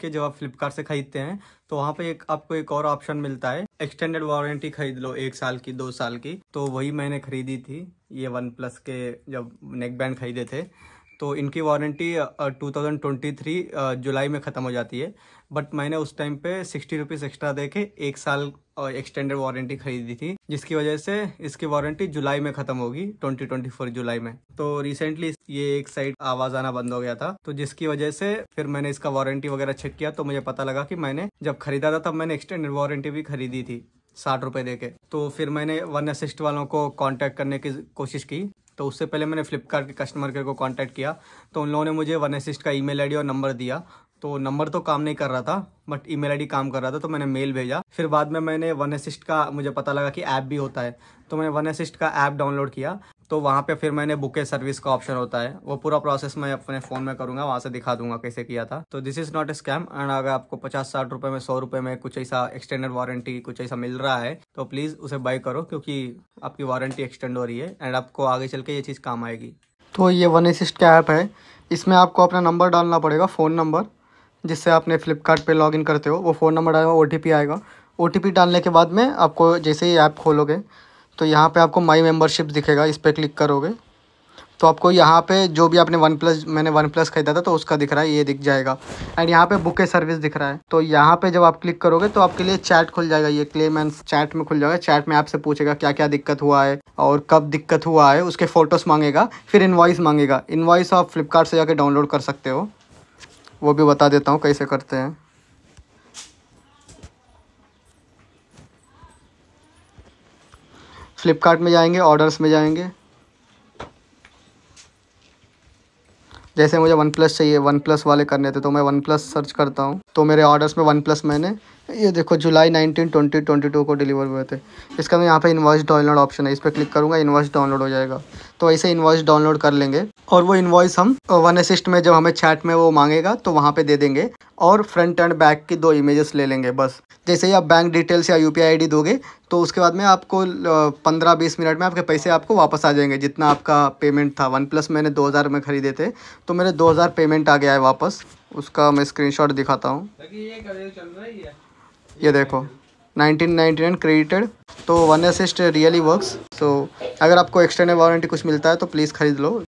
के जब आप फ्लिपकार्ट से खरीदते हैं तो वहाँ पे एक आपको एक और ऑप्शन मिलता है एक्सटेंडेड वारंटी खरीद लो एक साल की दो साल की तो वही मैंने खरीदी थी ये वन प्लस के जब नेक बैंड खरीदे थे तो इनकी warranty two thousand twenty three जुलाई में ख़त्म हो जाती है बट मैंने उस टाइम पे सिक्सटी रुपीज़ एक्स्ट्रा दे के एक साल एक्सटेंडेड वारंटी खरीदी थी जिसकी वजह से इसकी वारंटी जुलाई में ख़त्म होगी ट्वेंटी ट्वेंटी फोर जुलाई में तो रिसेंटली ये एक साइड आवाज़ आना बंद हो गया था तो जिसकी वजह से फिर मैंने इसका वारंटी वगैरह चेक किया तो मुझे पता लगा कि मैंने जब खरीदा था तब मैंने एक्सटेंडेड वारंटी भी खरीदी थी साठ रुपये दे के तो फिर मैंने वन असिस्ट वालों को कांटेक्ट करने की कोशिश की तो उससे पहले मैंने फ्लिपकार्ट के कस्टमर केयर को कांटेक्ट किया तो उन लोगों ने मुझे वन असिस्ट का ईमेल आईडी और नंबर दिया तो नंबर तो काम नहीं कर रहा था बट ईमेल आईडी काम कर रहा था तो मैंने मेल भेजा फिर बाद में मैंने वन असिस्ट का मुझे पता लगा कि ऐप भी होता है तो मैंने वन असिस्ट का ऐप डाउनलोड किया तो वहाँ पे फिर मैंने बुके सर्विस का ऑप्शन होता है वो पूरा प्रोसेस मैं अपने फ़ोन में करूँगा वहाँ से दिखा दूंगा कैसे किया था तो this is not a scam and अगर आपको पचास साठ रुपये में सौ रुपये में कुछ ऐसा एक्सटेंडेड वारंटी कुछ ऐसा मिल रहा है तो प्लीज़ उसे बाई करो क्योंकि आपकी वारंटी एक्सटेंड हो रही है एंड आपको आगे चल के ये चीज़ काम आएगी तो ये वन असिस्ट का ऐप है इसमें आपको अपना नंबर डालना पड़ेगा फ़ोन नंबर जिससे आपने फ्लिपकार्ट लॉग इन करते हो वो फ़ोन नंबर डालेगा ओ आएगा ओ डालने के बाद में आपको जैसे ही ऐप खोलोगे तो यहाँ पे आपको माई मेंबरशिप दिखेगा इस पर क्लिक करोगे तो आपको यहाँ पे जो भी आपने वन प्लस मैंने वन प्लस खरीदा था तो उसका दिख रहा है ये दिख जाएगा एंड यहाँ पे के सर्विस दिख रहा है तो यहाँ पे जब आप क्लिक करोगे तो आपके लिए चैट खुल जाएगा ये क्लेम एंड चैट में खुल जाएगा चैट में आपसे पूछेगा क्या क्या दिक्कत हुआ है और कब दिक्कत हुआ है उसके फ़ोटोज़ मांगेगा फिर इन्वाइस मांगेगा इन्वाइस आप फ्लिपकार्ट से जाके डाउनलोड कर सकते हो वो भी बता देता हूँ कैसे करते हैं फ्लिपकार्ट में जाएंगे ऑर्डर्स में जाएंगे जैसे मुझे वन प्लस चाहिए वन प्लस वाले करने थे तो मैं वन प्लस सर्च करता हूँ तो मेरे ऑर्डर्स में वन प्लस मैंने ये देखो जुलाई नाइनटीन ट्वेंटी ट्वेंटी टू को डिलीवर हुए थे इसका मैं यहाँ पे इन्वाइस डाउनलोड ऑप्शन है इस पर क्लिक करूँगा इन्वाइस डाउनलोड हो जाएगा तो ऐसे इन्वॉइस डाउनलोड कर लेंगे और वो इन्वॉइस हम वन असिस्ट में जब हमें चैट में वो मांगेगा तो वहाँ पे दे देंगे और फ्रंट एंड बैक की दो इमेजेस ले लेंगे बस जैसे ही आप बैंक डिटेल्स या यू पी दोगे तो उसके बाद में आपको पंद्रह बीस मिनट में आपके पैसे आपको वापस आ जाएंगे जितना आपका पेमेंट था वन प्लस मैंने दो हज़ार में ख़रीदे थे तो मेरे दो हज़ार पेमेंट आ गया है वापस उसका मैं स्क्रीन दिखाता हूँ ये देखो 1999 क्रेडिटेड तो OneAssist really works so अगर आपको एक्सटर्नल वारंटी कुछ मिलता है तो प्लीज़ ख़रीद लो